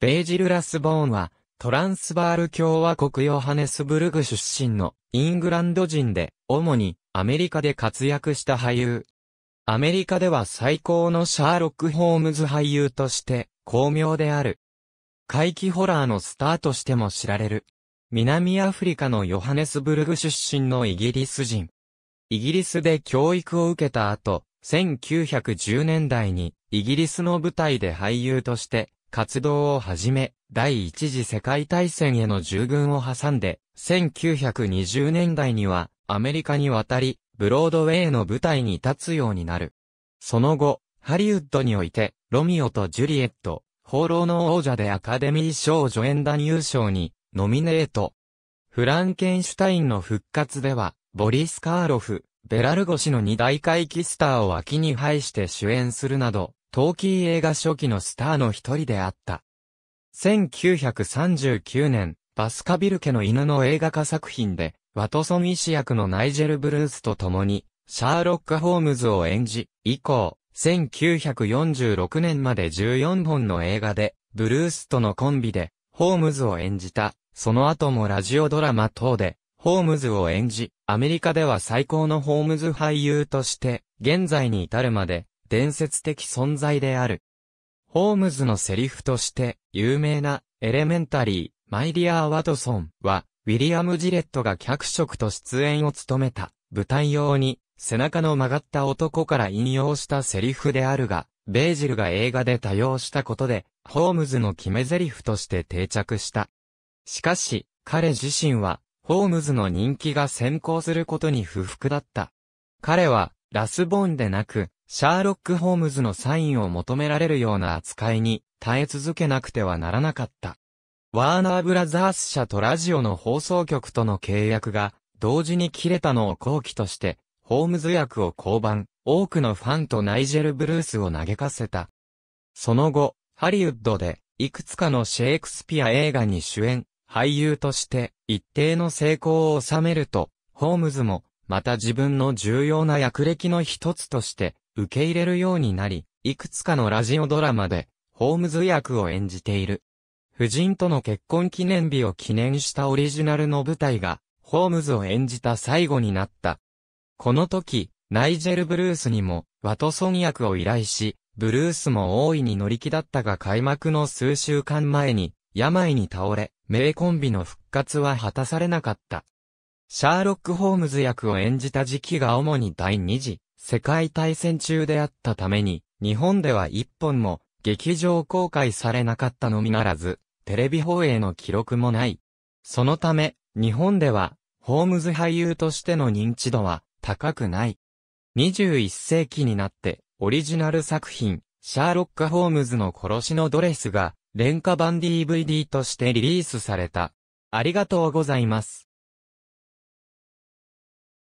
ベージル・ラスボーンは、トランスバール共和国ヨハネスブルグ出身のイングランド人で、主にアメリカで活躍した俳優。アメリカでは最高のシャーロック・ホームズ俳優として、巧妙である。怪奇ホラーのスターとしても知られる。南アフリカのヨハネスブルグ出身のイギリス人。イギリスで教育を受けた後、1910年代にイギリスの舞台で俳優として活動を始め、第一次世界大戦への従軍を挟んで、1920年代にはアメリカに渡り、ブロードウェイの舞台に立つようになる。その後、ハリウッドにおいて、ロミオとジュリエット、放浪の王者でアカデミー賞助演男優賞に、ノミネート。フランケンシュタインの復活では、ボリス・カーロフ、ベラルゴシの二大怪奇スターを脇に配して主演するなど、トーキー映画初期のスターの一人であった。1939年、バスカビル家の犬の映画化作品で、ワトソン医師役のナイジェル・ブルースと共に、シャーロック・ホームズを演じ、以降、1946年まで14本の映画で、ブルースとのコンビで、ホームズを演じた、その後もラジオドラマ等で、ホームズを演じ、アメリカでは最高のホームズ俳優として、現在に至るまで、伝説的存在である。ホームズのセリフとして有名なエレメンタリー、マイディアワトソンは、ウィリアム・ジレットが脚色と出演を務めた舞台用に背中の曲がった男から引用したセリフであるが、ベージルが映画で多用したことで、ホームズの決め台詞として定着した。しかし、彼自身は、ホームズの人気が先行することに不服だった。彼は、ラスボーンでなく、シャーロック・ホームズのサインを求められるような扱いに耐え続けなくてはならなかった。ワーナーブラザース社とラジオの放送局との契約が同時に切れたのを後期として、ホームズ役を降板、多くのファンとナイジェル・ブルースを嘆かせた。その後、ハリウッドで、いくつかのシェイクスピア映画に主演、俳優として、一定の成功を収めると、ホームズも、また自分の重要な役歴の一つとして、受け入れるようになり、いくつかのラジオドラマで、ホームズ役を演じている。夫人との結婚記念日を記念したオリジナルの舞台が、ホームズを演じた最後になった。この時、ナイジェル・ブルースにも、ワトソン役を依頼し、ブルースも大いに乗り気だったが開幕の数週間前に、病に倒れ、名コンビの復活は果たされなかった。シャーロック・ホームズ役を演じた時期が主に第2次世界大戦中であったために、日本では一本も劇場公開されなかったのみならず、テレビ放映の記録もない。そのため、日本では、ホームズ俳優としての認知度は高くない。21世紀になって、オリジナル作品、シャーロック・ホームズの殺しのドレスが、廉価版 DVD としてリリースされた。ありがとうございます。